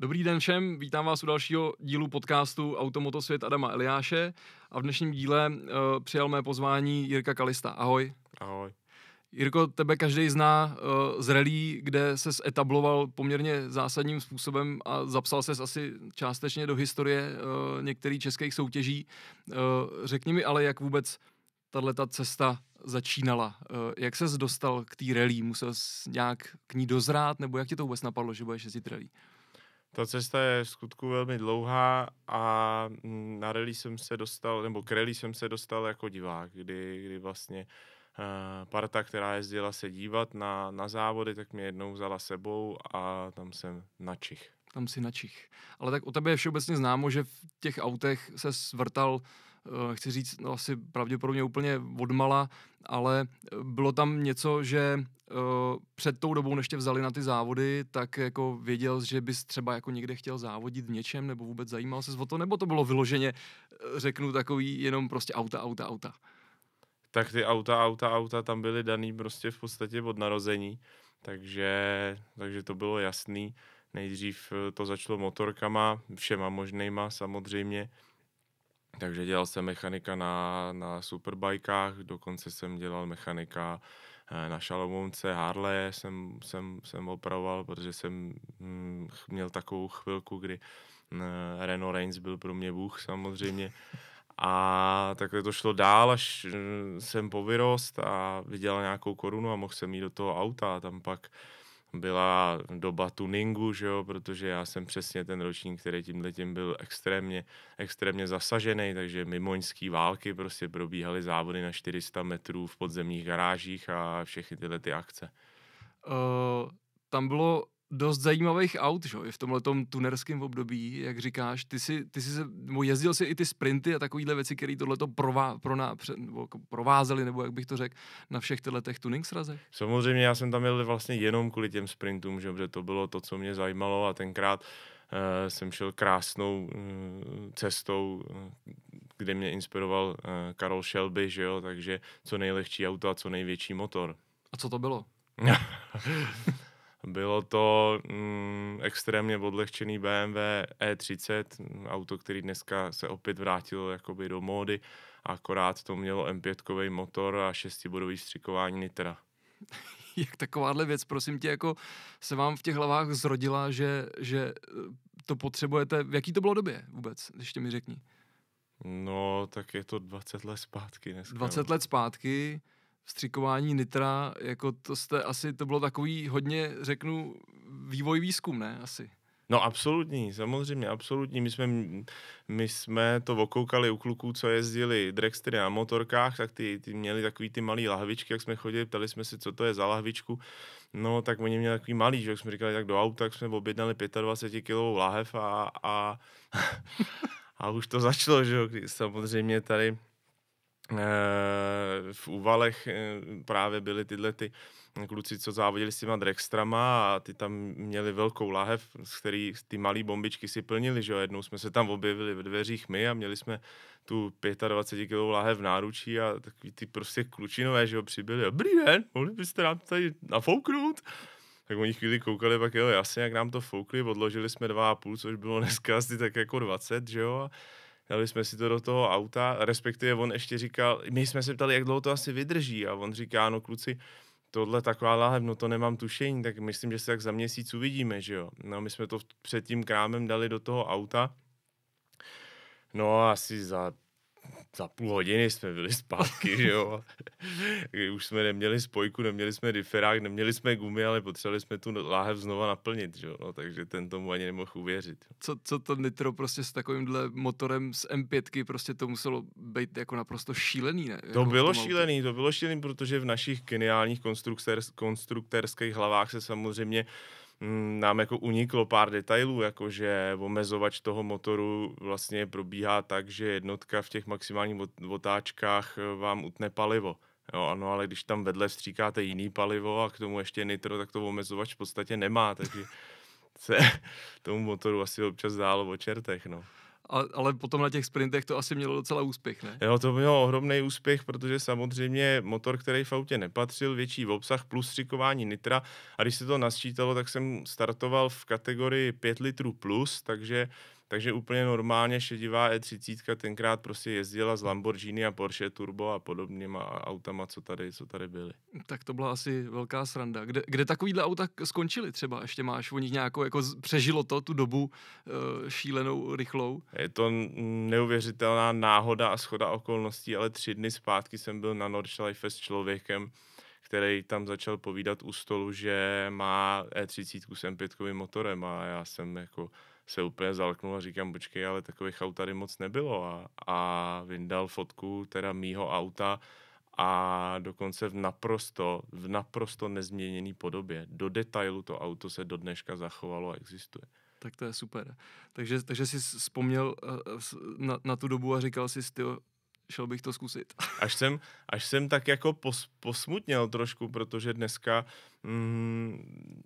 Dobrý den všem, vítám vás u dalšího dílu podcastu Automotosvět Adama Eliáše a v dnešním díle uh, přijal mé pozvání Jirka Kalista. Ahoj. Ahoj. Jirko, tebe každý zná uh, z rally, kde se etabloval poměrně zásadním způsobem a zapsal se asi částečně do historie uh, některých českých soutěží. Uh, řekni mi ale, jak vůbec ta cesta začínala? Jak ses dostal k té rally? Musel jsi nějak k ní dozrát, nebo jak ti to vůbec napadlo, že budeš jezdit rally? Ta cesta je v skutku velmi dlouhá a mm, na rally jsem se dostal, nebo k rally jsem se dostal jako divák, kdy, kdy vlastně uh, parta, která jezdila se dívat na, na závody, tak mě jednou vzala sebou a tam jsem načich. Tam si načich. Ale tak o tebe je všeobecně známo, že v těch autech se svrtal Eh, chci říct, no asi pravděpodobně úplně odmala, ale eh, bylo tam něco, že eh, před tou dobou, než tě vzali na ty závody, tak jako věděl, že bys třeba jako někde chtěl závodit v něčem, nebo vůbec zajímal se o to, nebo to bylo vyloženě, řeknu takový, jenom prostě auta, auta, auta? Tak ty auta, auta, auta tam byly daný prostě v podstatě od narození, takže, takže to bylo jasný. Nejdřív to začalo motorkama, všema možnýma samozřejmě, takže dělal jsem mechanika na, na superbajkách, dokonce jsem dělal mechanika eh, na Šalomounce, Harley jsem, jsem, jsem opravoval, protože jsem hm, měl takovou chvilku, kdy hm, Renault Reigns byl pro mě bůh samozřejmě. A takhle to šlo dál, až hm, jsem povyrost a vydělal nějakou korunu a mohl jsem jít do toho auta a tam pak uh, byla doba tuningu, že jo, protože já jsem přesně ten ročník, který tímhle tím byl extrémně, extrémně zasažený, takže mimoňský války prostě probíhaly závody na 400 metrů v podzemních garážích a všechny tyhle ty akce. Uh, tam bylo dost zajímavých aut, že? I v tomhle tunerském období, jak říkáš, ty si, ty si se, nebo jezdil si i ty sprinty a takovéhle věci, které tohle prová, pro nebo jako provázely, nebo jak bych to řekl, na všech těchto těch tuning srazech? Samozřejmě, já jsem tam jel vlastně jenom kvůli těm sprintům, že? Protože to bylo to, co mě zajímalo a tenkrát uh, jsem šel krásnou uh, cestou, uh, kde mě inspiroval uh, Karol Shelby, že jo? takže co nejlehčí auto a co největší motor. A co to bylo? Bylo to mm, extrémně odlehčený BMW E30, auto, který dneska se opět vrátilo jakoby do módy, akorát to mělo M5 motor a šestibodový střikování nitra. Jak takováhle věc, prosím tě, jako se vám v těch hlavách zrodila, že, že eh, to potřebujete, v jaký to bylo době vůbec, když mi řekni? No, tak je to 20 let zpátky dneska. 20 no. let zpátky, vstřikování nitra, jako to jste asi, to bylo takový hodně, řeknu, vývoj výzkum, ne? Asi. No absolutní, samozřejmě absolutní. My jsme, my jsme to okoukali u kluků, co jezdili dragstery na motorkách, tak ty, ty měli takový ty malý lahvičky, jak jsme chodili, ptali jsme si, co to je za lahvičku. No tak oni měli takový malý, že jak jsme říkali, tak do auta, tak jsme objednali 25-kilovou lahev a, a, a už to začalo, že jo, samozřejmě tady Eh, v úvalech eh, právě byly tyhle ty kluci, co závodili s těma Drextrama a ty tam měli velkou lahev, z který ty malé bombičky si plnili, že jo, jednou jsme se tam objevili ve dveřích my a měli jsme tu 25 kg lahev v náručí a takový ty prostě klučinové, že jo, přibyli a dobrý den, mohli byste nám tady nafouknout? tak oni chvíli koukali, pak jo, jasně, jak nám to foukli, odložili jsme dva a půl, což bylo dneska asi tak jako 20, že jo, dali jsme si to do toho auta, respektive on ještě říkal, my jsme se ptali, jak dlouho to asi vydrží a on říká, no kluci, tohle taková láhev, no to nemám tušení, tak myslím, že se tak za měsíc uvidíme, že jo. No my jsme to před tím krámem dali do toho auta, no asi za za půl hodiny jsme byli zpátky, že jo. Už jsme neměli spojku, neměli jsme diferák, neměli jsme gumy, ale potřebovali jsme tu láhev znova naplnit, že jo. No, takže ten tomu ani nemohl uvěřit. Co, co to nitro prostě s takovýmhle motorem z M5, prostě to muselo být jako naprosto šílený, ne? Jako to bylo šílený, to bylo šílený, protože v našich geniálních konstruktérských hlavách se samozřejmě Mm, nám jako uniklo pár detailů, jakože omezovač toho motoru vlastně probíhá tak, že jednotka v těch maximálních otáčkách eh, vám utne palivo. Jo, ano, ale když tam vedle stříkáte jiný palivo a k tomu ještě nitro, tak to omezovač v podstatě nemá, takže se tomu motoru asi občas zdálo o čertech, no a, ale potom na těch sprintech to asi mělo docela úspěch, ne? Jo, to mělo ohromný úspěch, protože samozřejmě motor, který v autě nepatřil, větší obsah plus střikování nitra a když se to nasčítalo, tak jsem startoval v kategorii 5 litrů plus, takže takže úplně normálně šedivá E30 tenkrát prostě jezdila z Lamborghini a Porsche Turbo a podobnýma autama, co tady, co tady byly. Tak to byla asi velká sranda. Kde, kde takovýhle auta skončily třeba? Ještě máš o nich nějakou, jako přežilo to tu dobu e, šílenou, rychlou? Je to neuvěřitelná náhoda a schoda okolností, ale tři dny zpátky jsem byl na Nordschleife s člověkem, který tam začal povídat u stolu, že má E30 s M5 motorem a já jsem jako se úplně zalknul a říkám, počkej, ale takových aut tady moc nebylo. A, a vyndal fotku teda mýho auta a dokonce v naprosto, v naprosto nezměněné podobě. Do detailu to auto se do dneška zachovalo a existuje. Tak to je super. Takže, takže jsi vzpomněl eh, eh, na, na tu dobu a říkal jsi, ty šel bych to zkusit. Až jsem, až jsem tak jako pos, posmutněl trošku, protože dneska mm,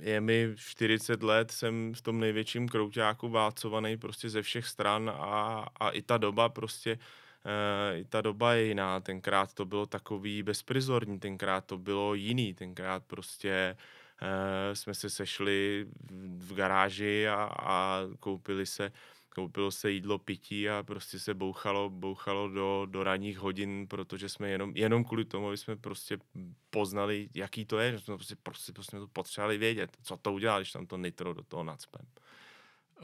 je mi 40 let, jsem v tom největším krouťáku válcovaný prostě ze všech stran a, a i ta doba prostě eh, i ta doba je jiná, tenkrát to bylo takový bezprizorní, tenkrát to bylo jiný, tenkrát prostě eh, jsme se sešli v garáži a, a koupili se koupilo se jídlo, pití a prostě se bouchalo, bouchalo do, do ranních hodin, protože jsme jenom, jenom kvůli tomu, aby jsme prostě poznali, jaký to je, že jsme prostě, prostě, prostě to potřebovali vědět, co to udělá, když tam to nitro do toho nacpem.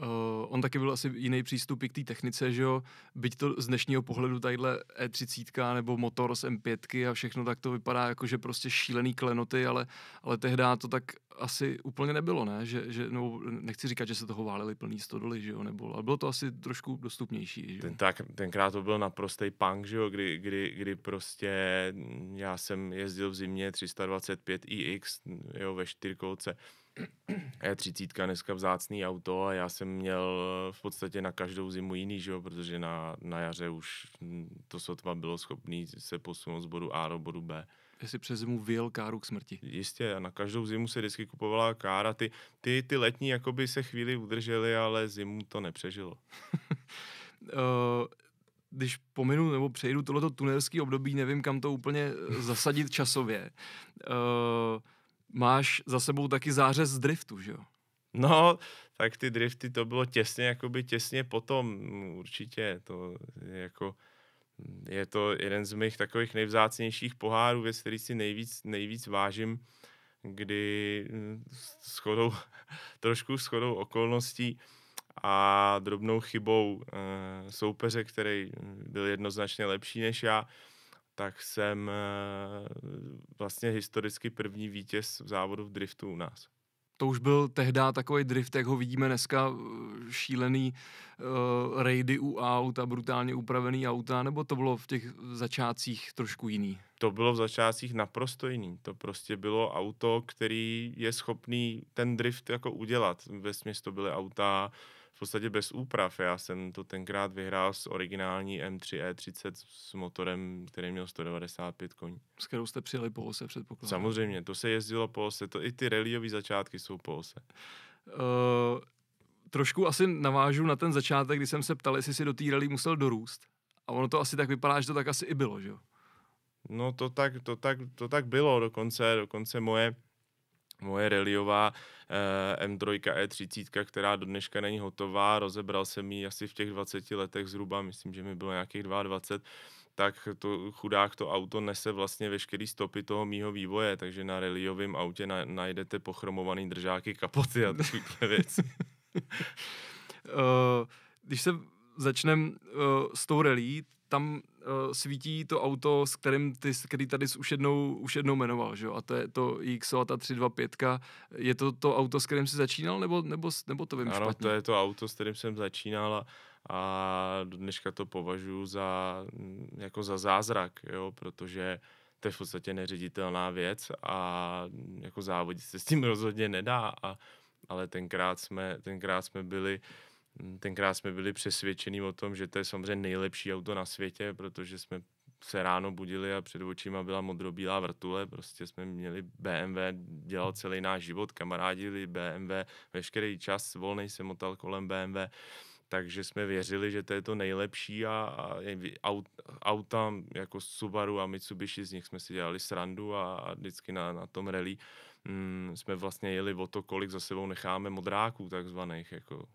Uh, on taky byl asi jiný přístup k té technice, že jo, byť to z dnešního pohledu tadyhle E30 nebo motor z M5 a všechno tak to vypadá jako, že prostě šílený klenoty, ale, ale tehdy to tak asi úplně nebylo, ne, že, že no, nechci říkat, že se toho válili plný stodoly, že jo, nebo, ale bylo to asi trošku dostupnější, že jo. Ten, tak, tenkrát to byl naprostý punk, že jo, kdy, kdy, kdy prostě já jsem jezdil v zimě 325iX, jo, ve čtyřkolce, E30 dneska vzácný auto a já jsem měl eh, v podstatě na každou zimu jiný, že jo? protože na, na jaře už hm, to sotva bylo schopný se posunout z bodu A do bodu B. Jestli jsi přes zimu vyjel káru k smrti. Jistě, a na každou zimu se vždycky kupovala kára. Ty, ty, ty letní jakoby se chvíli udržely, ale zimu to nepřežilo. Eh, když pominu nebo přejdu tohleto tunelský období, nevím, kam to úplně eh, zasadit časově. Uh, máš za sebou taky zářez z driftu, že jo? No, tak ty drifty to bylo těsně, jakoby těsně potom, určitě, to je jako, je to jeden z mých takových nejvzácnějších pohárů, věc, který si nejvíc, nejvíc vážím, kdy schodou, trošku schodou okolností a drobnou chybou eh, soupeře, který byl jednoznačně lepší než já, tak jsem eh, vlastně historicky první vítěz v závodu v driftu u nás. To už byl tehdy takový drift, jak ho vidíme dneska, eh, šílený uh, rejdy u aut a brutálně upravený auta, nebo to bylo v těch začátcích trošku jiný? To bylo v začátcích naprosto jiný. To prostě bylo auto, který je schopný ten drift jako udělat. Ve to byly auta uh, v podstatě bez úprav. Já jsem to tenkrát vyhrál s originální M3 E30 s motorem, který měl 195 koní. S kterou jste přijeli po ose předpokládám. Samozřejmě, to se jezdilo po ose, to i ty rallyové začátky jsou po ose. Uh, trošku asi navážu na ten začátek, kdy jsem se ptal, jestli si do té rally musel dorůst. A ono to asi tak vypadá, že to tak asi i bylo, že jo? No to tak, to tak, to tak bylo, dokonce, dokonce moje, moje reliová eh, M3 E30, která do dneška není hotová, rozebral jsem ji asi v těch 20 letech zhruba, myslím, že mi bylo nějakých 22, tak to chudák to auto nese vlastně veškerý stopy toho mýho vývoje, takže na reliovém autě na, najdete pochromovaný držáky kapoty a takové věci. uh, když se začneme uh, s tou relí, tam uh, svítí to auto, s kterým ty, který tady už jednou, už jednou jmenoval, že jo? A to je to XO, ta 325. Je to to auto, s kterým jsi začínal, nebo, nebo, nebo to vím ano, špatně? to je to auto, s kterým jsem začínal a, a dneška to považuji za, mm, jako za zázrak, jo? Protože to je v podstatě neředitelná věc a mm, jako závodit se s tím rozhodně nedá a ale tenkrát jsme, tenkrát jsme byli uh, Tenkrát jsme byli přesvědčeni o tom, že to je samozřejmě nejlepší auto na světě, protože jsme se ráno budili a před očima byla modrobílá vrtule, prostě jsme měli BMW, dělal celý náš život, kamarádili BMW, veškerý čas volný se motal kolem BMW, takže jsme věřili, že to je to nejlepší a, a aut, auta jako Subaru a Mitsubishi, z nich jsme si dělali srandu a, a vždycky na, na tom rally mm, jsme vlastně jeli o to, kolik za sebou necháme modráků takzvaných, jako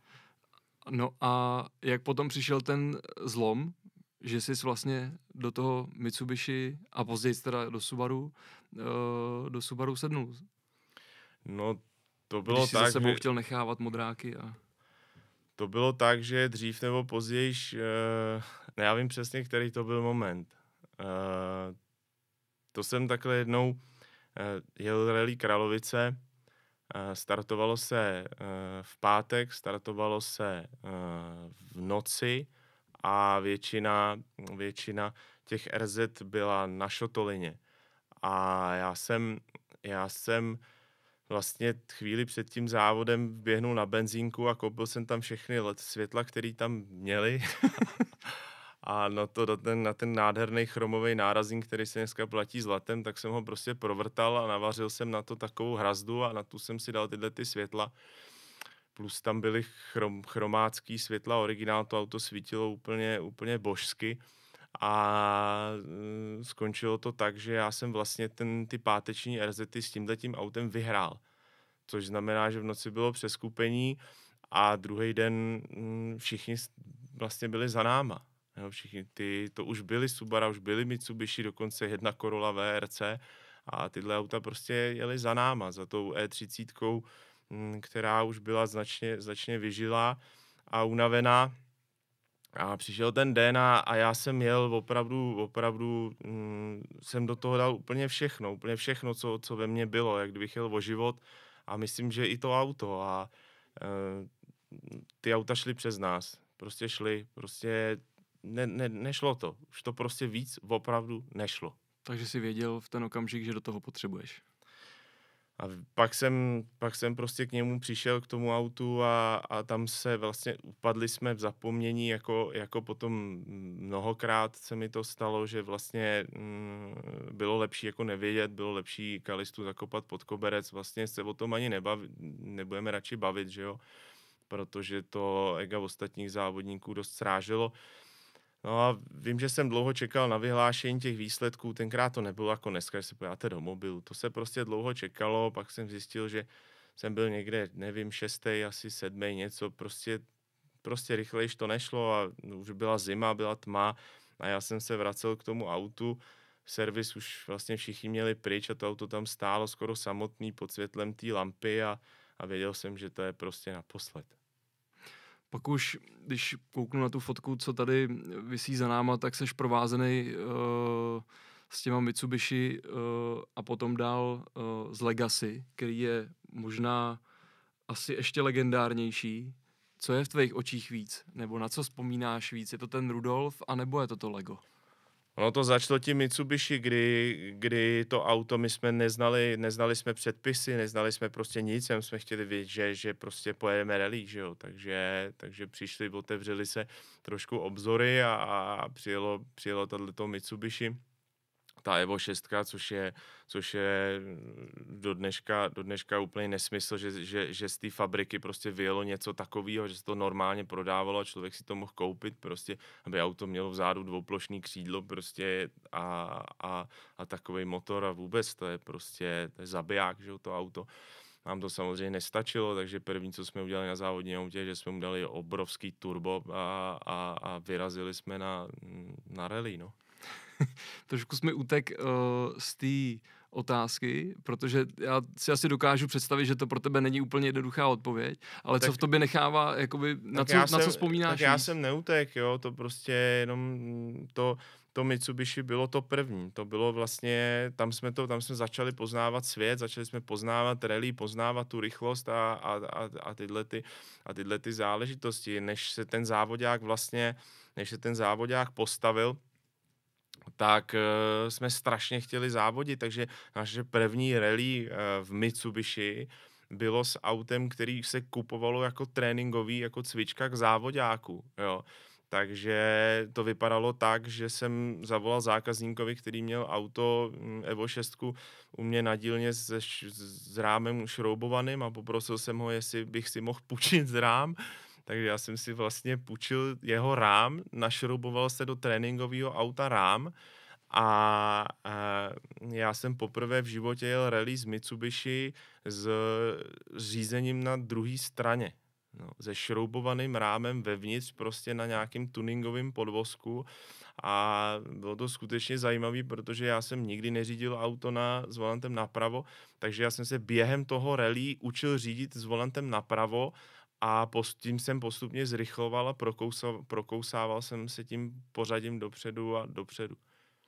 No a jak potom přišel ten zlom, že jsi vlastně do toho Mitsubishi a později teda do Subaru, eh, do Subaru sednul? No to bylo Když jsi tak, jsi sebou že... chtěl nechávat modráky a... To bylo tak, že dřív nebo později, eh, ne, já vím přesně, který to byl moment. Eh, to jsem takhle jednou jel rally Kralovice, Eh, startovalo se eh, v pátek, startovalo se eh, v noci a většina, většina těch RZ byla na Šotolině. A já jsem, já jsem vlastně chvíli před tím závodem běhnul na benzínku a koupil jsem tam všechny světla, které tam měly. A na, to, na, ten, na ten nádherný chromový nárazník, který se dneska platí zlatem, tak jsem ho prostě provrtal a navařil jsem na to takovou hrazdu a na tu jsem si dal tyhle ty světla. Plus tam byly chrom, chromácký světla, originál to auto svítilo úplně, úplně božsky. A mm, skončilo to tak, že já jsem vlastně ten, ty páteční RZty s tímhletím autem vyhrál. Což znamená, že v noci bylo přeskupení a druhý den mm, všichni vlastně byli za náma Jo, všichni ty, to už byly subara, už byly Mitsubishi, dokonce jedna Corolla VRC a tyhle auta prostě jeli za náma, za tou E30, mm, která už byla značně, značně vyžilá a unavená. A přišel ten den a, a já jsem jel opravdu, opravdu mm, jsem do toho dal úplně všechno, úplně všechno, co, co ve mně bylo, jak kdybych jel o život a myslím, že i to auto a e, ty auta šly přes nás, prostě šly, prostě ne, ne, nešlo to. Už to prostě víc opravdu nešlo. Takže si věděl v ten okamžik, že do toho potřebuješ. A pak jsem, pak jsem prostě k němu přišel, k tomu autu a, a tam se vlastně upadli jsme v zapomnění, jako, jako potom mnohokrát se mi to stalo, že vlastně mm, bylo lepší jako nevědět, bylo lepší kalistu zakopat pod koberec, vlastně se o tom ani nebaví, nebudeme radši bavit, že jo, protože to ega ostatních závodníků dost sráželo. No a vím, že jsem dlouho čekal na vyhlášení těch výsledků, tenkrát to nebylo jako dneska, že se pojáte do mobilu, to se prostě dlouho čekalo, pak jsem zjistil, že jsem byl někde, nevím, šestý, asi sedmý, něco, prostě, prostě rychlejš to nešlo a no, už byla zima, byla tma a já jsem se vracel k tomu autu, servis už vlastně všichni měli pryč a to auto tam stálo skoro samotný pod světlem té lampy a, a věděl jsem, že to je prostě naposled. Pak už, když kouknu na tu fotku, co tady vysí za náma, tak seš provázený uh, s těma Mitsubishi uh, a potom dál uh, z Legacy, který je možná asi ještě legendárnější. Co je v tvých očích víc? Nebo na co vzpomínáš víc? Je to ten Rudolf, anebo je to to Lego? Ono to začalo tím Mitsubishi, kdy, kdy to auto my jsme neznali, neznali jsme předpisy, neznali jsme prostě nic, jenom jsme chtěli vědět, že, že prostě pojedeme rally, že jo, takže, takže přišli, otevřeli se trošku obzory a, a přijelo, přijelo tohleto Mitsubishi ta Evo 6, což je, což je mm, do, dneška, do dneška úplně nesmysl, že, že, že z té fabriky prostě vyjelo něco takového, že se to normálně prodávalo a člověk si to mohl koupit prostě, aby auto mělo vzadu dvouplošný křídlo prostě a, a, a takový motor a vůbec to je prostě to je zabiják, že to auto. Nám to samozřejmě nestačilo, takže první, co jsme udělali na závodní autě, že jsme mu dali obrovský turbo a, a, a vyrazili jsme na, na rally, no trošku jsme utek uh, eh, z té otázky, protože já si asi dokážu představit, že to pro tebe není úplně jednoduchá odpověď, ale tak, co v tobě nechává, jakoby, na, co, jsem, na co vzpomínáš? Tak já jsem neutek, jo, to prostě jenom to, to Mitsubishi bylo to první. To bylo vlastně, tam jsme, to, tam jsme začali poznávat svět, začali jsme poznávat rally, poznávat tu rychlost a, a, a, a, tyhle, ty, a tyhle ty záležitosti, než se ten závodák vlastně, než se ten závodák postavil, tak uh, jsme strašně chtěli závodit, takže naše první rally uh, v Mitsubishi bylo s autem, který se kupovalo jako tréninkový, jako cvička k závodáku, jo. Takže to vypadalo tak, že jsem zavolal zákazníkovi, který měl auto hm, Evo 6 u mě na dílně se, s rámem šroubovaným a poprosil jsem ho, jestli bych si mohl půjčit z rám takže já jsem si vlastně půjčil jeho rám, našrouboval se do tréninkového auta rám a, a já jsem poprvé v životě jel rally z Mitsubishi s řízením na druhé straně. No, se šroubovaným rámem vevnitř, prostě na nějakém tuningovém podvozku a bylo to skutečně zajímavé, protože já jsem nikdy neřídil auto na, s volantem napravo, takže já jsem se během toho rally učil řídit s volantem napravo a post, tím jsem postupně zrychloval a prokousával, prokousával jsem se tím pořadím dopředu a dopředu.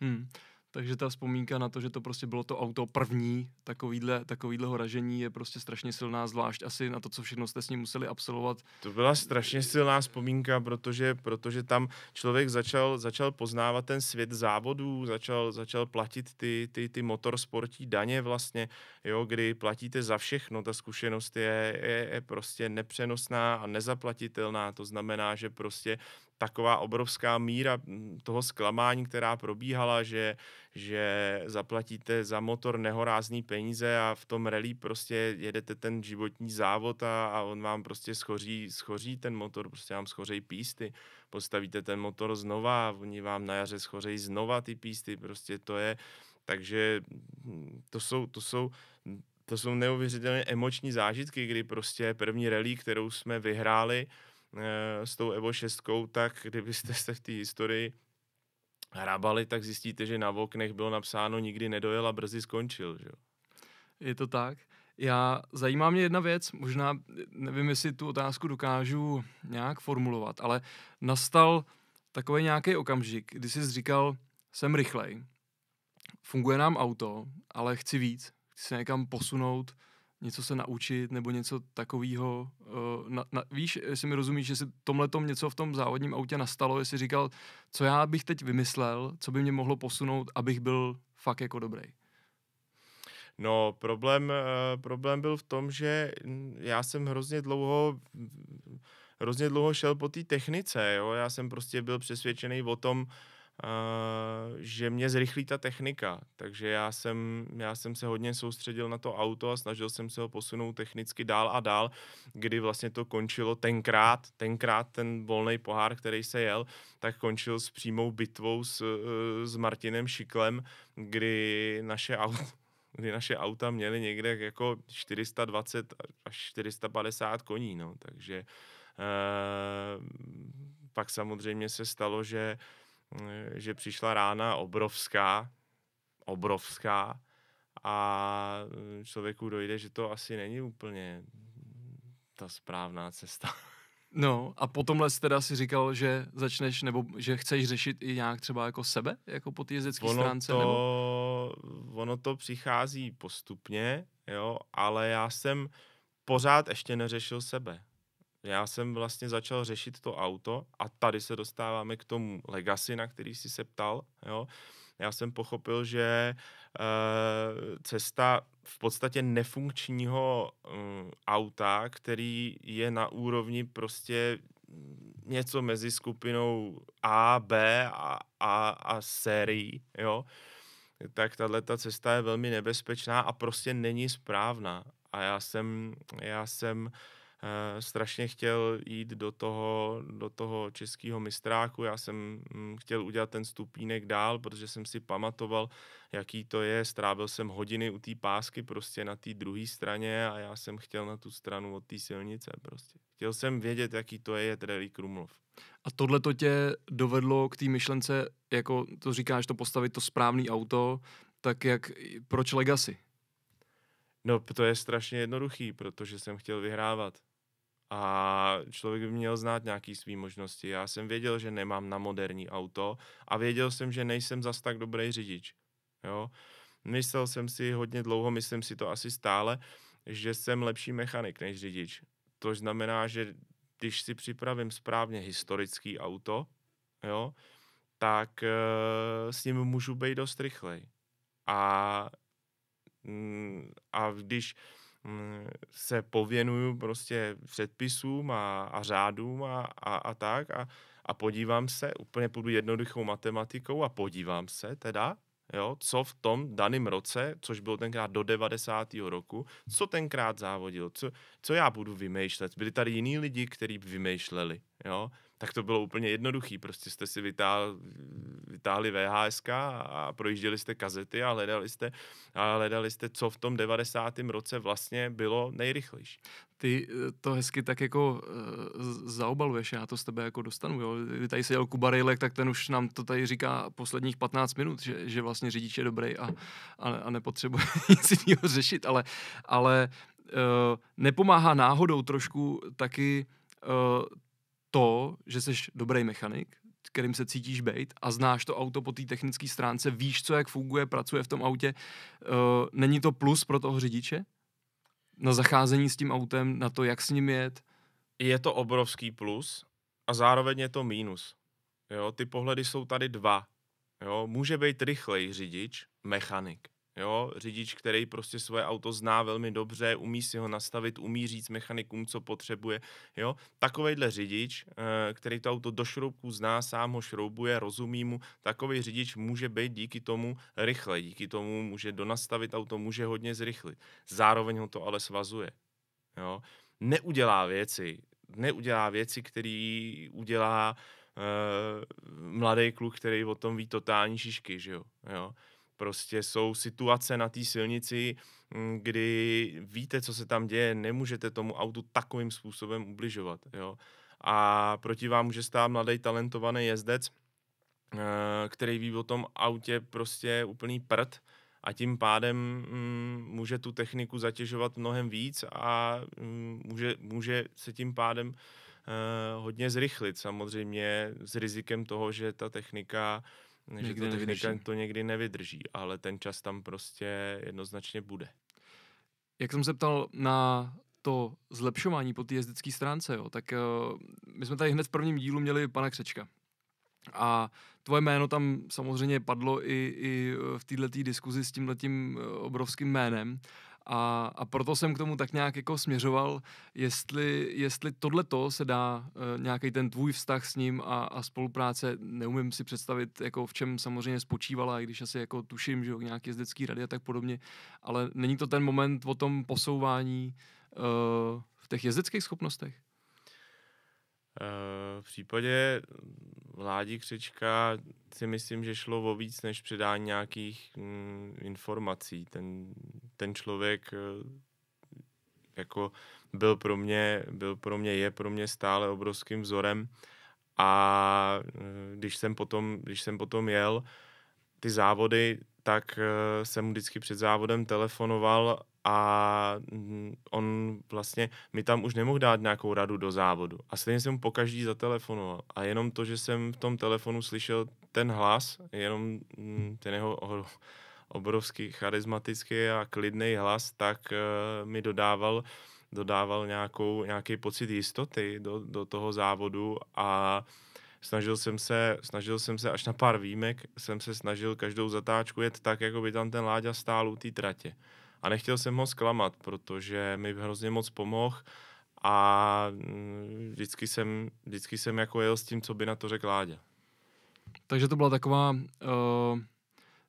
Hmm. Takže ta vzpomínka na to, že to prostě bylo to auto první takovýhle, takovýhle ražení je prostě strašně silná, zvlášť asi na to, co všechno jste s ním museli absolvovat. To byla strašně silná vzpomínka, protože, protože tam člověk začal, začal poznávat ten svět závodů, začal, začal platit ty, ty, ty motorsportí daně vlastně, jo, kdy platíte za všechno, ta zkušenost je, je, je prostě nepřenosná a nezaplatitelná, to znamená, že prostě taková obrovská míra toho zklamání, která probíhala, že, že zaplatíte za motor nehorázný peníze a v tom rally prostě jedete ten životní závod a, a on vám prostě schoří, schoří ten motor, prostě vám schořejí písty, postavíte ten motor znova, oni vám na jaře schořejí znova ty písty, prostě to je, takže hm, to jsou, to jsou to jsou neuvěřitelně emoční zážitky, kdy prostě první rally, kterou jsme vyhráli, Eh, s tou Evo 6, tak kdybyste se v té historii hrabali, tak zjistíte, že na oknech bylo napsáno nikdy nedojel a brzy skončil. Že? Je to tak. Já, zajímá mě jedna věc, možná nevím, jestli tu otázku dokážu nějak formulovat, ale nastal takový nějaký okamžik, kdy jsi říkal, jsem rychlej, funguje nám auto, ale chci víc, chci se někam posunout, něco se naučit nebo něco takového. Uh, eh, na, na, víš, jestli mi rozumíš, že si tomhletom něco v tom závodním autě nastalo, jestli říkal, co já bych teď vymyslel, co by mě mohlo posunout, abych byl fakt jako dobrý. No, problém, uh, problém byl v tom, že já jsem hrozně dlouho hrozně dlouho šel po té technice, jo? já jsem prostě byl přesvědčený o tom, uh, Eh, že mě zrychlí ta technika. Takže já jsem, já jsem se hodně soustředil na to auto a snažil jsem se ho posunout technicky dál a dál, kdy vlastně to končilo tenkrát, tenkrát ten volný pohár, který se jel, tak končil s přímou bitvou s, eh, s Martinem Šiklem, kdy naše auto, kdy naše auta měly někde jako 420 až 450 koní, no, takže e, pak samozřejmě se stalo, že e, Eh, že přišla rána obrovská, obrovská a člověku dojde, že to asi není úplně ta správná cesta. No a potom tomhle teda si říkal, že začneš nebo že chceš řešit i nějak třeba jako sebe, jako po té jezdecké stránce? To, nebo... Ono to přichází postupně, jo, ale já jsem pořád ještě neřešil sebe já jsem vlastně začal řešit to auto a tady se dostáváme k tomu legacy, na který jsi se ptal, jo. Já jsem pochopil, že e, cesta v podstatě nefunkčního um, auta, který je na úrovni prostě něco mezi skupinou A, B a, a, a sérií, jo, tak tahle ta cesta je velmi nebezpečná a prostě není správná. A já jsem, já jsem uh, Eh, strašně chtěl jít do toho, do toho českého mistráku. Já jsem mm, chtěl udělat ten stupínek dál, protože jsem si pamatoval, jaký to je. Strávil jsem hodiny u té pásky prostě na té druhé straně a já jsem chtěl na tu stranu od té silnice prostě. Chtěl jsem vědět, jaký to je je Rally Krumlov. A tohle to tě dovedlo k té myšlence, jako to říkáš, to postavit to správné auto, tak jak, proč Legacy? No, to je strašně jednoduchý, protože jsem chtěl vyhrávat a člověk by měl znát nějaký své možnosti. Já jsem věděl, že nemám na moderní auto a věděl jsem, že nejsem zas tak dobrý řidič. Jo? Myslel jsem si hodně dlouho, myslím si to asi stále, že jsem lepší mechanik než řidič. To znamená, že když si připravím správně historický auto, jo, tak e, s ním můžu být dost rychlej. A, mm, a když Mm, se pověnuju prostě předpisům a, a řádům a, a, a tak a, a podívám se, úplně půjdu jednoduchou matematikou a podívám se teda, jo, co v tom daném roce, což bylo tenkrát do 90. roku, co tenkrát závodil, co, co já budu vymýšlet. Byli tady jiní lidi, kteří vymýšleli, jo tak to bylo úplně jednoduchý. Prostě jste si vytáhl, vytáhli VHS a projížděli jste kazety a hledali jste, a hledali jste, co v tom 90. roce vlastně bylo nejrychlejší. Ty eh, to hezky tak jako e, zaobaluješ, já to z tebe jako dostanu. Jo? Kdy tady seděl Kuba Rejlek, tak ten už nám to tady říká posledních 15 minut, že, že vlastně řidič je dobrý a, a, a nepotřebuje nic jiného řešit, ale, ale e, nepomáhá náhodou trošku taky to, že jsi dobrý mechanik, kterým se cítíš být a znáš to auto po té technické stránce, víš, co jak funguje, pracuje v tom autě, uh, není to plus pro toho řidiče? Na zacházení s tím autem, na to, jak s ním jet? Je to obrovský plus a zároveň je to mínus. Jo, ty pohledy jsou tady dva. Jo, může být rychlej řidič, mechanik. Jo, řidič, který prostě svoje auto zná velmi dobře, umí si ho nastavit, umí říct mechanikům, co potřebuje. Jo, takovejhle řidič, eh, který to auto do šroubků zná, sám ho šroubuje, rozumí mu, takový řidič může být díky tomu rychle, díky tomu může donastavit auto, může hodně zrychlit. Zároveň ho to ale svazuje. Jo, neudělá věci, neudělá věci, který udělá uh, mladý kluk, který o tom ví totální šišky, že jo. jo Prostě jsou situace na té silnici, mm, kdy víte, co se tam děje, nemůžete tomu autu takovým způsobem ubližovat. Jo? A proti vám může stát mladý talentovaný jezdec, eh, který ví o tom autě prostě úplný prd a tím pádem mm, může tu techniku zatěžovat mnohem víc a mm, může, může se tím pádem eh, hodně zrychlit. Samozřejmě s rizikem toho, že ta technika Někdy že to technika nevydrží. to někdy nevydrží, ale ten čas tam prostě jednoznačně bude. Jak jsem se ptal na to zlepšování po té jezdecké stránce, jo, tak uh, my jsme tady hned v prvním dílu měli pana Křečka. A tvoje jméno tam samozřejmě padlo i, i v této diskuzi s tímhletím eh, obrovským jménem. Uh, a, a proto jsem k tomu tak nějak jako směřoval, jestli, jestli tohleto se dá e, eh, nějaký ten tvůj vztah s ním a, a spolupráce, neumím si představit, jako v čem samozřejmě spočívala, i když asi jako tuším, že jo, nějaký jezdecký rady a tak podobně, ale není to ten moment o tom posouvání e, v těch jezdeckých schopnostech? Eh, v případě mm, vládí křička si myslím, že šlo o víc než předání nějakých mm, informací. Ten, ten člověk eh, jako byl pro mě, byl pro mě, je pro mě stále obrovským vzorem a eh, když jsem potom, když jsem potom jel ty závody, tak eh, jsem mu vždycky před závodem telefonoval a hm, on vlastně mi tam už nemohl dát nějakou radu do závodu. A stejně jsem mu po každý zatelefonoval. A jenom to, že jsem v tom telefonu slyšel ten hlas, jenom hm, ten jeho obrovský charismatický a klidný hlas, tak eh, mi dodával dodával nějakou, nějaký pocit jistoty do, do toho závodu a snažil jsem se, snažil jsem se až na pár výjimek, jsem se snažil každou zatáčku jet tak, jako by tam ten Láďa stál u té tratě. A nechtěl jsem ho zklamat, protože mi hrozně moc pomohl a mm, vždycky jsem, vždycky jsem jako jel s tím, co by na to řekl Láďa. Takže to byla taková uh,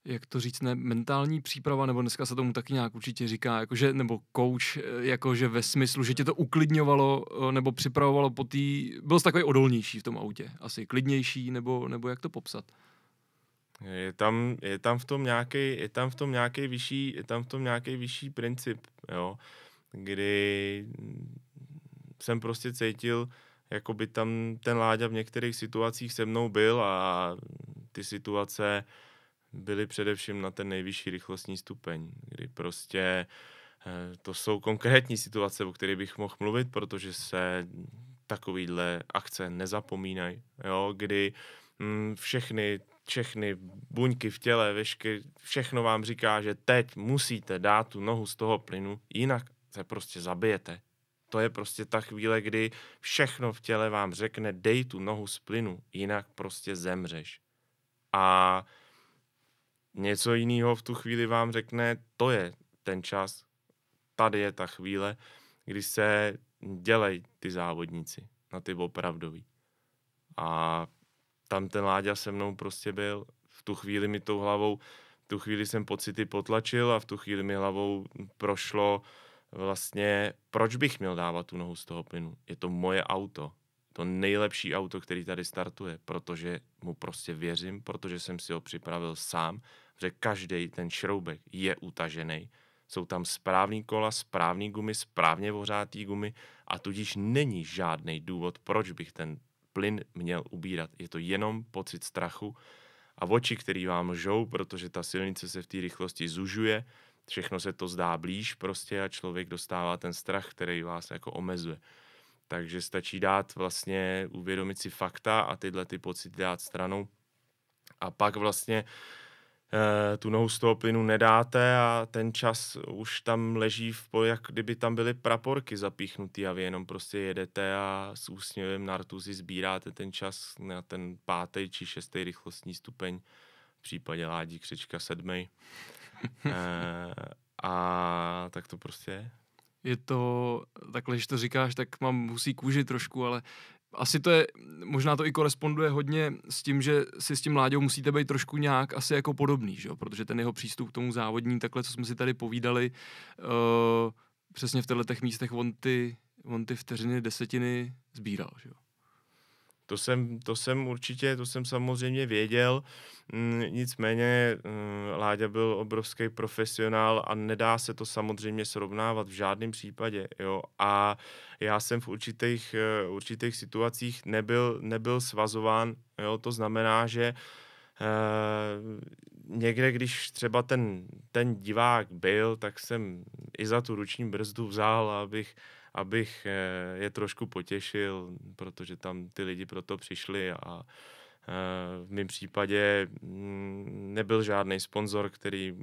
jak to říct, ne, mentální příprava, nebo dneska se tomu taky nějak určitě říká, jakože, nebo coach, eh, jakože ve smyslu, že tě to uklidňovalo, eh, nebo připravovalo po té, byl jsi takový odolnější v tom autě, asi klidnější, nebo, nebo jak to popsat? Je tam, je tam v tom nějaký, je tam v tom nějaký vyšší, je tam v tom nějaký vyšší princip, jo, kdy jsem prostě cítil, jako by tam ten Láďa v některých situacích se mnou byl a ty situace uh, byly především na ten nejvyšší rychlostní stupeň, kdy prostě eh, to jsou konkrétní situace, o kterých bych mohl mluvit, protože se takovýhle akce nezapomínají, jo, kdy mm, všechny všechny buňky v těle, vešky, všechno vám říká, že teď musíte dát tu nohu z toho plynu, jinak se prostě zabijete. To je prostě ta chvíle, kdy všechno v těle vám řekne, dej tu nohu z plynu, jinak prostě zemřeš. A něco jiného v tu chvíli vám řekne, to je ten čas, tady je ta chvíle, kdy se dělají ty závodníci na ty opravdový. A tam ten Láďa se mnou prostě byl, v tu chvíli mi tou hlavou, v tu chvíli jsem pocity potlačil a v tu chvíli mi hlavou prošlo vlastně, proč bych měl dávat tu nohu z toho plynu? Je to moje auto, to nejlepší auto, který tady startuje, protože mu prostě věřím, protože jsem si ho připravil sám, že každý ten šroubek je utažený. Jsou tam správný kola, správný gumy, správně vořátý gumy a tudíž není žádný důvod, proč bych ten plyn měl ubírat. Je to jenom pocit strachu a oči, který vám žou, protože ta silnice se v té rychlosti zužuje, všechno se to zdá blíž prostě a člověk dostává ten strach, který vás jako omezuje. Takže stačí dát vlastně, uvědomit si fakta a tyhle ty pocity dát stranou. A pak vlastně e, tu nohu z toho plynu nedáte a ten čas už tam leží v poli, jak kdyby tam byly praporky zapíchnutý a vy jenom prostě jedete a s úsměvem na rtuzi sbíráte ten čas na ten pátý či šestý rychlostní stupeň, v případě ládí křečka sedmý. e, eh, a tak to prostě je je to takhle, když to říkáš, tak mám musí kůži trošku, ale asi to je, možná to i koresponduje hodně s tím, že si s tím Láďou musíte být trošku nějak asi jako podobný, že protože ten jeho přístup k tomu závodní, takhle, co jsme si tady povídali, uh, přesně v těchto místech on ty, on ty vteřiny, desetiny sbíral. Že to jsem, to jsem určitě, to jsem samozřejmě věděl, mm, nicméně mm, Láďa byl obrovský profesionál a nedá se to samozřejmě srovnávat v žádném případě. Jo? A já jsem v určitých, eh, určitých situacích nebyl, nebyl svazován, jo? to znamená, že Uh, někde, když třeba ten, ten divák byl, tak jsem i za tu ruční brzdu vzal, abych, abych eh, je trošku potěšil, protože tam ty lidi proto přišli a eh, v mém případě mm, nebyl žádný sponzor, který,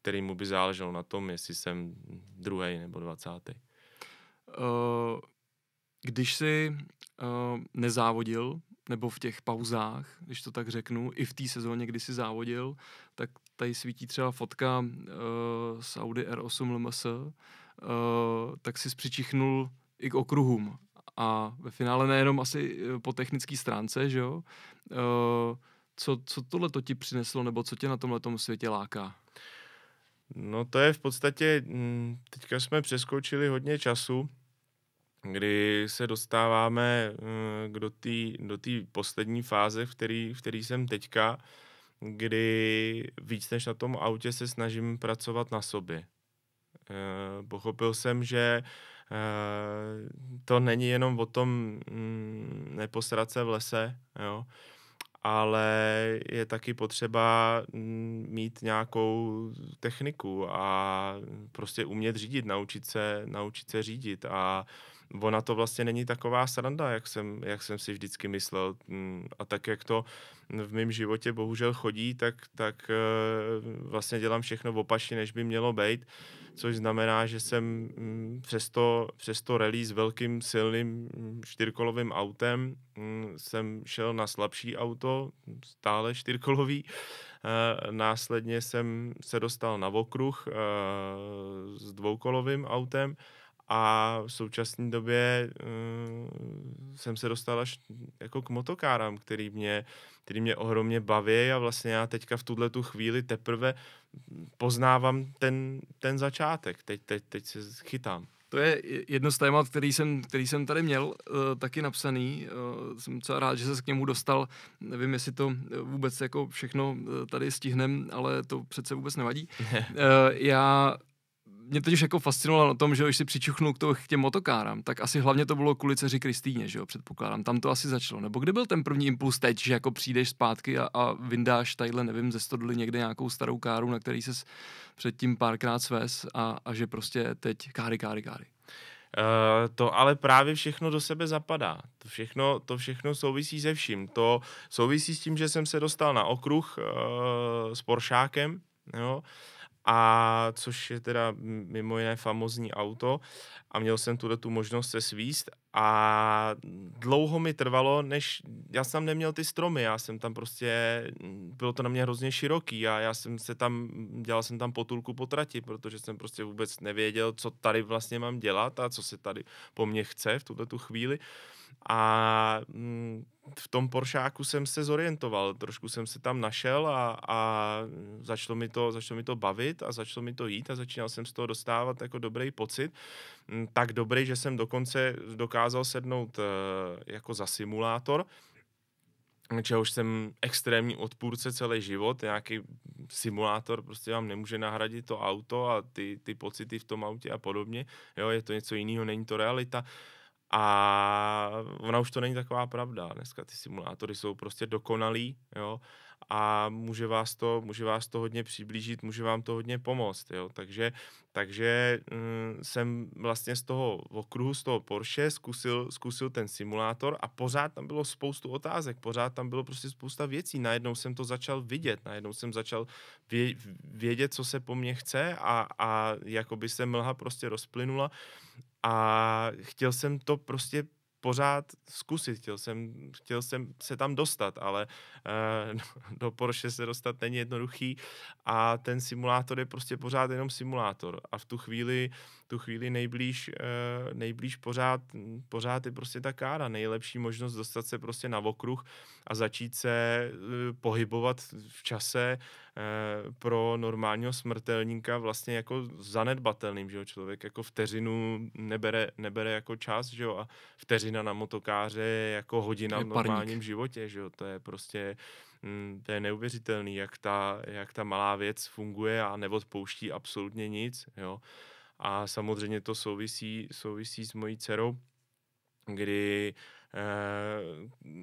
který mu by záležel na tom, jestli jsem druhý nebo dvacátý. Eh, když jsi nezávodil, nebo v těch pauzách, když to tak řeknu, i v té sezóně, kdy jsi závodil, tak tady svítí třeba fotka uh, Saudi R8 LMS, Eh, tak si zpřičichnul i k okruhům. A ve finále nejenom asi eh, po technické stránce, že jo? Eh, co, co tohle ti přineslo, nebo co tě na tomhle světě láká? No to je v podstatě, mm, teďka jsme přeskočili hodně času, kdy se dostáváme do té do tý poslední fáze, v který, v který jsem teďka, kdy víc než na tom autě se snažím pracovat na sobě. Eh, pochopil jsem, že eh, to není jenom o tom mm, neposrat se v lese, jo, ale je taky potřeba mm, mít nějakou techniku a prostě umět řídit, naučit se, naučit se řídit a uh, ona to vlastně není taková sranda, jak jsem, jak jsem si vždycky myslel. Mm, a tak, jak to v mém životě bohužel chodí, tak, tak eh, vlastně dělám všechno opačně, než by mělo být, což znamená, že jsem mm, přesto, přesto rally s velkým silným mm, čtyřkolovým autem jsem šel na slabší auto, stále čtyřkolový, eh, následně jsem se dostal na okruh eh, s dvoukolovým autem, a v současné době uh, jsem se dostal až jako k motokárám, který mě, který mě ohromně baví a vlastně já teďka v tuhle tu chvíli teprve poznávám ten, ten začátek. Teď, teď, teď se chytám. To je jedno z témat, který jsem, který jsem tady měl uh, taky napsaný. Uh, jsem docela rád, že se k němu dostal. Nevím, jestli to vůbec jako všechno uh, tady stihnem, ale to přece vůbec nevadí. uh, já mě teď už jako fascinovalo na tom, že když si přičuchnul k, k těm motokáram, tak asi hlavně to bylo kvůli dceři Kristýně, že jo, předpokládám. Tam to asi začalo. Nebo kde byl ten první impuls teď, že jako přijdeš zpátky a, a vyndáš tadyhle, nevím, ze stodly někde nějakou starou káru, na který ses předtím párkrát sves a, a že prostě teď káry, káry, káry. Uh, to ale právě všechno do sebe zapadá. To všechno, to všechno souvisí se vším. To souvisí s tím, že jsem se dostal na okruh uh, s Poršákem, jo, uh, a což je teda mimo jiné famozní auto a měl jsem tuhle tu možnost se svíst a dlouho mi trvalo, než já jsem neměl ty stromy, já jsem tam prostě, bylo to na mě hrozně široký a já jsem se tam, dělal jsem tam potulku po trati, protože jsem prostě vůbec nevěděl, co tady vlastně mám dělat a co se tady po mně chce v tuto tu chvíli. Uh, a mm, v tom Poršáku jsem se zorientoval, trošku jsem se tam našel a, a začalo, mi to, začalo mi to bavit a začalo mi to jít a začínal jsem z toho dostávat jako dobrý pocit. Mm, tak dobrý, že jsem dokonce dokázal sednout eh, jako za simulátor, čehož jsem extrémní odpůrce celý život, nějaký simulátor prostě vám nemůže nahradit to auto a ty, ty pocity v tom autě a podobně, jo, je to něco jiného, není to realita. Uh, a ona už to není taková pravda. Dneska ty simulátory jsou prostě dokonalý, jo, a může vás to, může vás to hodně přiblížit, může vám to hodně pomoct, jo. Takže, takže mm, jsem vlastně z toho okruhu, z toho Porsche zkusil, zkusil ten simulátor a pořád tam bylo spoustu otázek, pořád tam bylo prostě spousta věcí. Najednou jsem to začal vidět, najednou jsem začal vě, vědět, co se po mně chce a, a jako by se mlha prostě rozplynula a chtěl jsem to prostě pořád zkusit, chtěl jsem, chtěl jsem se tam dostat, ale uh, do Porsche se dostat není jednoduchý a ten simulátor je prostě pořád jenom simulátor a v tu chvíli tu chvíli nejblíž, eh, nejblíž pořád, pořád je prostě ta kára. Nejlepší možnost dostat se prostě na okruh a začít se eh, pohybovat v čase eh, pro normálního smrtelníka vlastně jako zanedbatelným, že jo, člověk jako vteřinu nebere, nebere jako čas, že jo, a vteřina na motokáře je jako hodina je v normálním parník. životě, že jo, to je prostě mm, to je neuvěřitelný, jak ta, jak ta malá věc funguje a neodpouští absolutně nic, jo. A samozřejmě to souvisí, souvisí s mojí dcerou, kdy eh,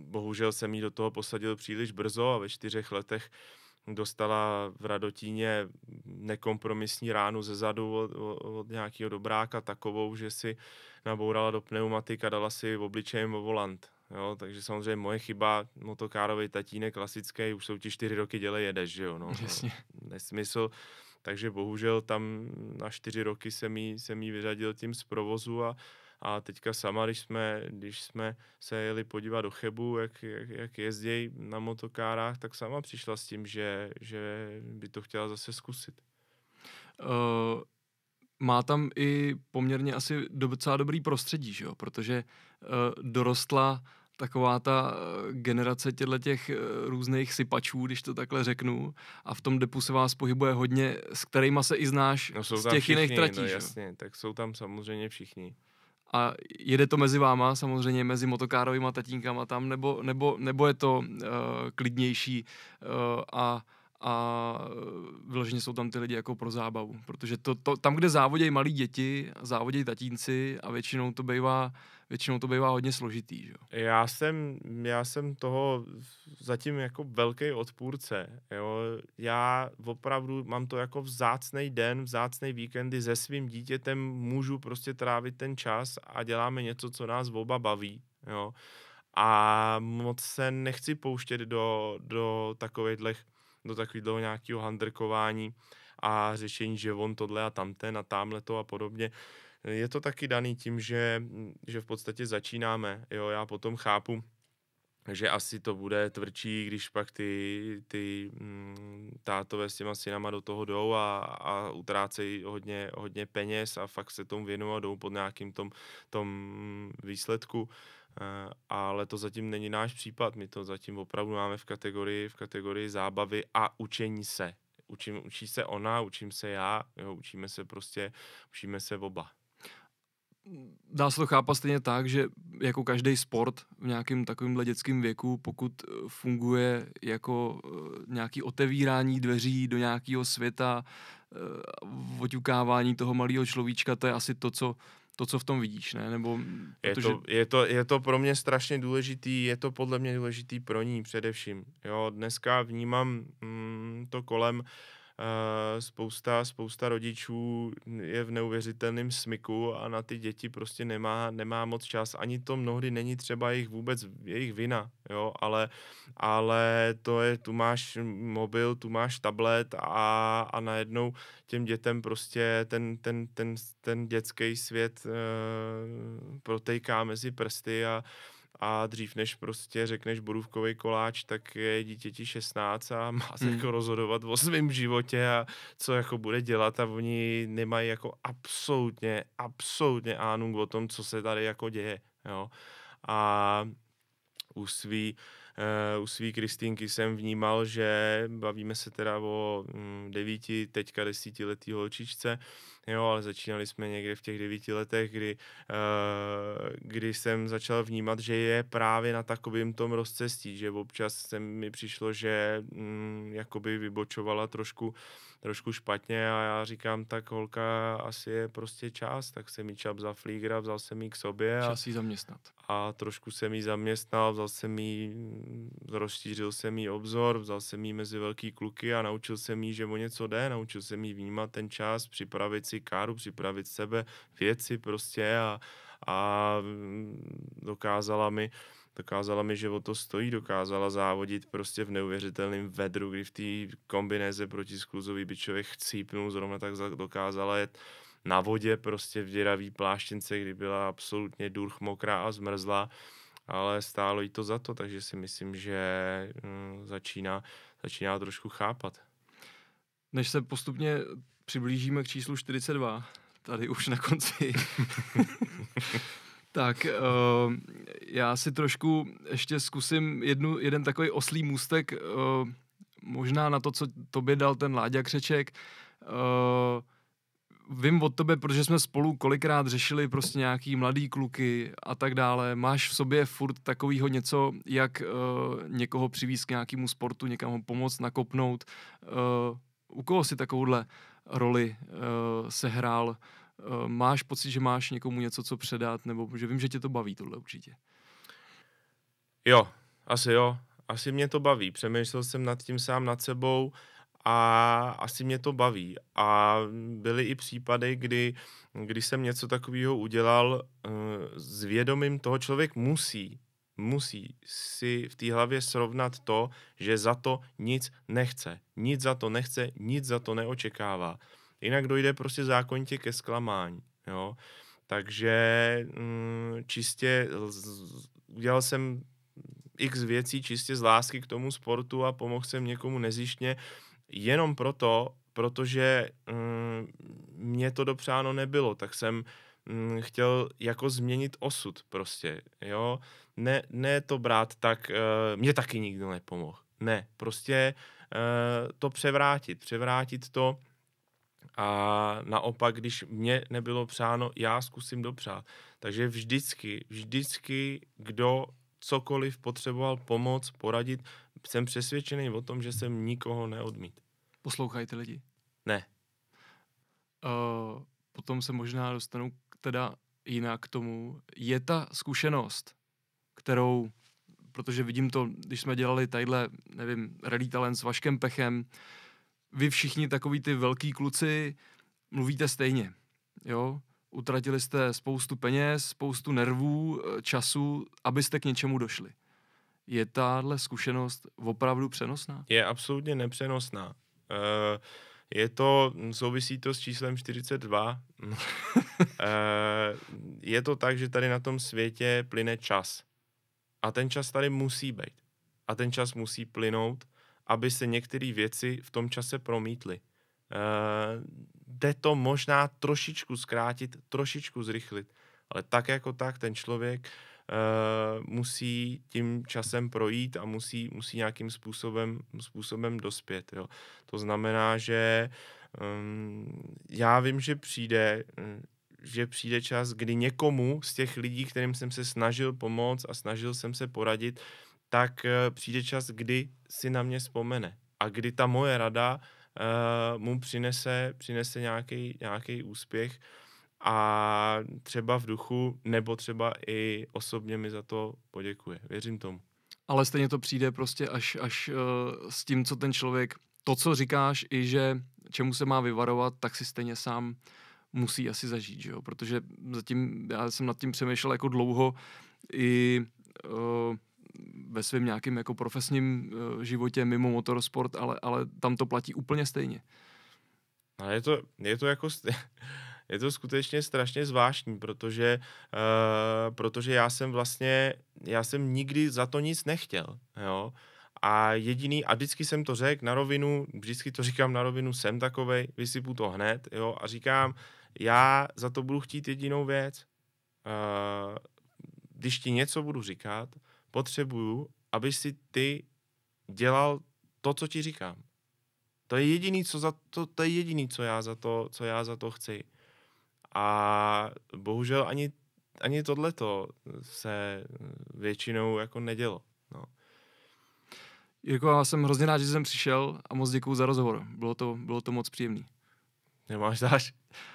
bohužel jsem jí do toho posadil příliš brzo a ve čtyřech letech dostala v Radotíně nekompromisní ránu ze zadu od, od nějakého dobráka takovou, že si nabourala do pneumatik a dala si obličejem o volant. Jo, takže samozřejmě moje chyba, motokárový tatínek klasický, už jsou ti čtyři roky děle jedeš, že jo. No. Jasně. Nesmysl takže bohužel tam na čtyři roky jsem jí, jsem jí vyřadil tím z provozu a, a teďka sama, když jsme, když jsme se jeli podívat do Chebu, jak, jak, jak jezdějí na motokárách, tak sama přišla s tím, že, že by to chtěla zase zkusit. Uh, má tam i poměrně asi docela dobrý prostředí, že jo? protože uh, dorostla taková ta eh, generace těchto těch eh, různých sypačů, když to takhle řeknu, a v tom depu se vás pohybuje hodně, s kterýma se i znáš no, jsou z těch všichni, jiných tratí. No, jasně, tak jsou tam samozřejmě všichni. A jede to mezi váma, samozřejmě mezi motokárovými tatínkama tam, nebo, nebo, nebo je to uh, klidnější uh, a a e, vyloženě jsou tam ty lidi jako pro zábavu, protože to, to, tam, kde závodějí malí děti, závodějí tatínci a většinou to bývá, většinou to bývá hodně složitý. Že? Já, jsem, já jsem toho zatím jako velký odpůrce. Jo? Já opravdu mám to jako vzácný den, vzácný víkendy se svým dítětem můžu prostě trávit ten čas a děláme něco, co nás oba baví. Jo? A moc se nechci pouštět do, do takových do takového nějakého handrkování a řešení, že on tohle a tamten a tamhle to a podobně. Je to taky daný tím, že, že v podstatě začínáme. Jo, já potom chápu, že asi to bude tvrdší, když pak ty, ty mm, tátové s těma synama do toho jdou a, a utrácejí hodně, hodně peněz a fakt se tomu věnují a jdou pod nějakým tom, tom výsledku. Eh, ale to zatím není náš případ. My to zatím opravdu máme v kategorii, v kategorii zábavy a učení se. Učím, učí se ona, učím se já, jo, učíme se prostě, učíme se oba dá se to chápat stejně tak, že jako každý sport v nějakém takovém dětském věku, pokud eh, funguje jako eh, nějaký otevírání dveří do nějakého světa, oťukávání toho malého človíčka, to je asi to, co to, co v tom vidíš, ne? Nebo, je, protože... to, je, to, je to pro mě strašně důležitý, je to podle mě důležitý pro ní především. Jo, dneska vnímám mm, to kolem, uh, Eh, spousta, spousta rodičů je v neuvěřitelném smyku a na ty děti prostě nemá, nemá moc čas. Ani to mnohdy není třeba jejich vůbec jejich vina, jo, ale, ale to je, tu máš mobil, tu máš tablet a, a najednou těm dětem prostě ten, ten, ten, ten dětský svět e, protejká mezi prsty a, a dřív než prostě řekneš borůvkový koláč, tak je dítěti 16 a má se hmm. jako rozhodovat o svém životě a co jako bude dělat a oni nemají jako absolutně, absolutně ánung o tom, co se tady jako děje, jo. A u svý, uh, u svý Kristýnky jsem vnímal, že bavíme se teda o mm, devíti, teďka desítiletý holčičce, jo, ale začínali jsme někde v těch devíti letech, kdy, uh, kdy jsem začal vnímat, že je právě na takovým tom rozcestí, že občas se mi přišlo, že mm, jakoby vybočovala trošku, trošku špatně a já říkám, tak holka asi je prostě čas, tak jsem mi čap za flígra, vzal jsem ji k sobě. A, čas jí zaměstnat. A trošku jsem ji zaměstnal, vzal jsem ji, rozšířil jsem jí obzor, vzal jsem jí mezi velký kluky a naučil jsem jí, že o něco jde, naučil jsem jí vnímat ten čas, připravit si káru, připravit sebe, věci prostě a, a mm, dokázala mi dokázala mi, že o to stojí, dokázala závodit prostě v neuvěřitelném vedru, kdy v té kombinéze proti skluzový člověk chcípnul, zrovna tak dokázala jet na vodě prostě v děravý pláštince, kdy byla absolutně durch mokrá a zmrzla, ale stálo jí to za to, takže si myslím, že mm, začíná, začíná trošku chápat. Než se postupně přiblížíme k číslu 42, tady už na konci. tak uh, já si trošku ještě zkusím jednu, jeden takový oslý můstek, uh, možná na to, co tobě dal ten Láďa Křeček. Uh, vím od tebe, protože jsme spolu kolikrát řešili prostě nějaký mladý kluky a tak dále. Máš v sobě furt takovýho něco, jak uh, někoho přivízt k nějakému sportu, někam ho pomoct, nakopnout. Uh, u koho si takovouhle roli uh, sehrál. Uh, máš pocit, že máš někomu něco, co předat, nebo že vím, že tě to baví tohle určitě. Jo, asi jo. Asi mě to baví. Přemýšlel jsem nad tím sám nad sebou a asi mě to baví. A byly i případy, kdy, kdy jsem něco takového udělal eh, s vědomím toho, člověk musí musí si v té hlavě srovnat to, že za to nic nechce. Nic za to nechce, nic za to neočekává. Jinak dojde prostě zákonitě ke zklamání. Jo? Takže mm, čistě udělal jsem x věcí čistě z lásky k tomu sportu a pomohl jsem někomu nezjištně jenom proto, protože mm, mě to dopřáno nebylo, tak jsem mm, chtěl jako změnit osud prostě, jo ne, ne to brát tak, uh, mě taky nikdo nepomohl. Ne, prostě uh, to převrátit, převrátit to a naopak, když mě nebylo přáno, já zkusím dopřát. Takže vždycky, vždycky, kdo cokoliv potřeboval pomoc, poradit, jsem přesvědčený o tom, že jsem nikoho neodmít. Poslouchajte lidi? Ne. Uh, potom se možná dostanu teda jinak k tomu. Je ta zkušenost kterou, protože vidím to, když jsme dělali tadyhle, nevím, Rally Talent s Vaškem Pechem, vy všichni takový ty velký kluci mluvíte stejně, jo? Utratili jste spoustu peněz, spoustu nervů, eh, času, abyste k něčemu došli. Je tahle zkušenost opravdu přenosná? Je absolutně nepřenosná. Eh, je to, souvisí to s číslem 42. Eh, je to tak, že tady na tom světě plyne čas. A ten čas tady musí být. A ten čas musí plynout, aby se některé věci v tom čase promítly. Uh, jde to možná trošičku zkrátit, trošičku zrychlit, ale tak jako tak ten člověk uh, musí tím časem projít a musí, musí nějakým způsobem, způsobem dospět. Jo. To znamená, že um, já vím, že přijde mm, že přijde čas, kdy někomu z těch lidí, kterým jsem se snažil pomoct a snažil jsem se poradit, tak eh, přijde čas, kdy si na mě vzpomene a kdy ta moje rada uh, mu přinese, přinese nějaký, úspěch a třeba v duchu, nebo třeba i osobně mi za to poděkuje. Věřím tomu. Ale stejně to přijde prostě až, až uh, s tím, co ten člověk, to, co říkáš, i že čemu se má vyvarovat, tak si stejně sám musí asi zažít, že jo? protože zatím já jsem nad tím přemýšlel jako dlouho i uh, ve svém nějakém jako profesním uh, životě mimo motorsport, ale, ale tam to platí úplně stejně. Ale no, je to, je to jako... St- je to skutečně strašně zvláštní, protože, uh, protože já jsem vlastně, já jsem nikdy za to nic nechtěl, jo. A jediný, a vždycky jsem to řekl na rovinu, vždycky to říkám na rovinu, jsem takovej, vysypu to hned, jo, a říkám, já za to budu chtít jedinou věc. Uh, když ti něco budu říkat, potřebuju, aby si ty dělal to, co ti říkám. To je jediný, co, za to, to je jediný, co, já za to, co já za to chci. A bohužel ani, ani tohleto se většinou jako nedělo. No. Jirko, já jsem hrozně rád, že jsem přišel a moc děkuji za rozhovor. Bylo to, bylo to moc příjemný nemáš vlastně záž.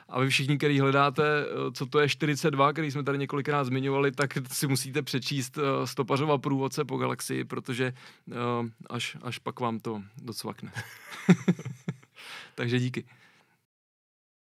A vy všichni, který hledáte, eh, co to je 42, který jsme tady několikrát zmiňovali, tak si musíte přečíst eh, stopařova průvodce po galaxii, protože eh, až, až pak vám to docvakne. Takže díky.